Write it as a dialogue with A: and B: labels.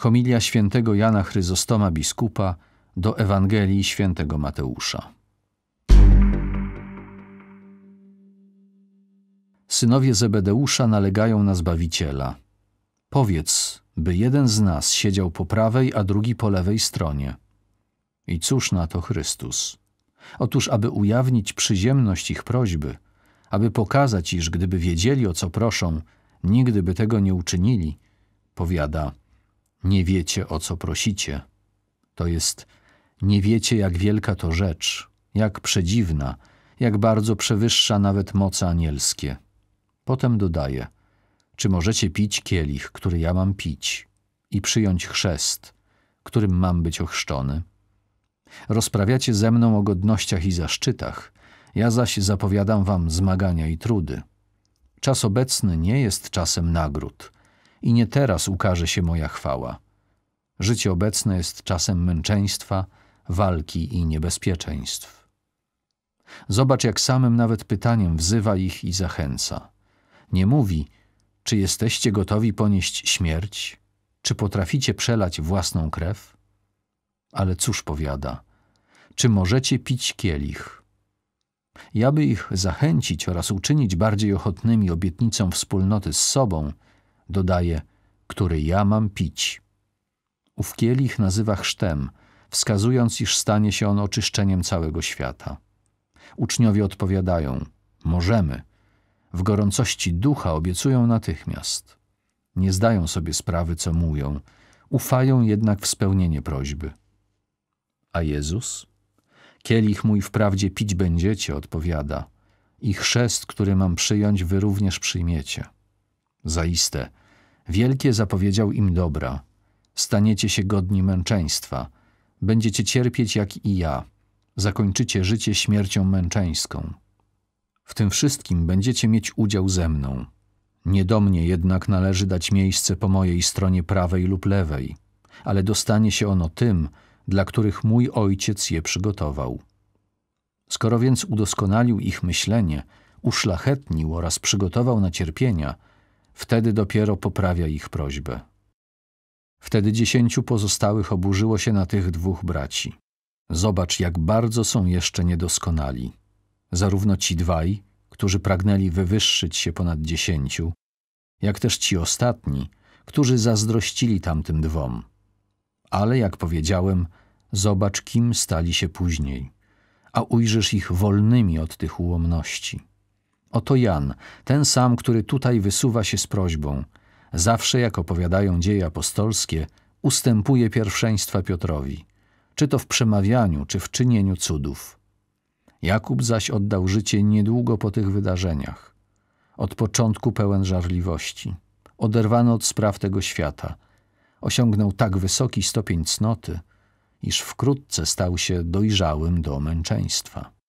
A: Homilia świętego Jana Chryzostoma biskupa do Ewangelii świętego Mateusza. Synowie Zebedeusza nalegają na Zbawiciela. Powiedz, by jeden z nas siedział po prawej, a drugi po lewej stronie. I cóż na to Chrystus? Otóż, aby ujawnić przyziemność ich prośby, aby pokazać, iż gdyby wiedzieli, o co proszą, nigdy by tego nie uczynili, powiada – nie wiecie o co prosicie. To jest, nie wiecie jak wielka to rzecz, jak przedziwna, jak bardzo przewyższa nawet moce anielskie. Potem dodaje, czy możecie pić kielich, który ja mam pić i przyjąć chrzest, którym mam być ochrzczony? Rozprawiacie ze mną o godnościach i zaszczytach, ja zaś zapowiadam wam zmagania i trudy. Czas obecny nie jest czasem nagród – i nie teraz ukaże się moja chwała. Życie obecne jest czasem męczeństwa, walki i niebezpieczeństw. Zobacz, jak samym nawet pytaniem wzywa ich i zachęca. Nie mówi, czy jesteście gotowi ponieść śmierć, czy potraficie przelać własną krew? Ale cóż powiada, czy możecie pić kielich? Ja by ich zachęcić oraz uczynić bardziej ochotnymi obietnicą wspólnoty z sobą – dodaje, który ja mam pić. Ów kielich nazywa chrztem, wskazując, iż stanie się on oczyszczeniem całego świata. Uczniowie odpowiadają: Możemy. W gorącości ducha obiecują natychmiast. Nie zdają sobie sprawy, co mówią, ufają jednak w spełnienie prośby. A Jezus? Kielich mój wprawdzie pić będziecie, odpowiada, i chrzest, który mam przyjąć, wy również przyjmiecie. Zaiste, wielkie zapowiedział im dobra. Staniecie się godni męczeństwa. Będziecie cierpieć jak i ja. Zakończycie życie śmiercią męczeńską. W tym wszystkim będziecie mieć udział ze mną. Nie do mnie jednak należy dać miejsce po mojej stronie prawej lub lewej, ale dostanie się ono tym, dla których mój ojciec je przygotował. Skoro więc udoskonalił ich myślenie, uszlachetnił oraz przygotował na cierpienia – Wtedy dopiero poprawia ich prośbę. Wtedy dziesięciu pozostałych oburzyło się na tych dwóch braci. Zobacz, jak bardzo są jeszcze niedoskonali. Zarówno ci dwaj, którzy pragnęli wywyższyć się ponad dziesięciu, jak też ci ostatni, którzy zazdrościli tamtym dwom. Ale, jak powiedziałem, zobacz, kim stali się później, a ujrzysz ich wolnymi od tych ułomności. Oto Jan, ten sam, który tutaj wysuwa się z prośbą. Zawsze, jak opowiadają dzieje apostolskie, ustępuje pierwszeństwa Piotrowi, czy to w przemawianiu, czy w czynieniu cudów. Jakub zaś oddał życie niedługo po tych wydarzeniach. Od początku pełen żarliwości. oderwany od spraw tego świata. Osiągnął tak wysoki stopień cnoty, iż wkrótce stał się dojrzałym do męczeństwa.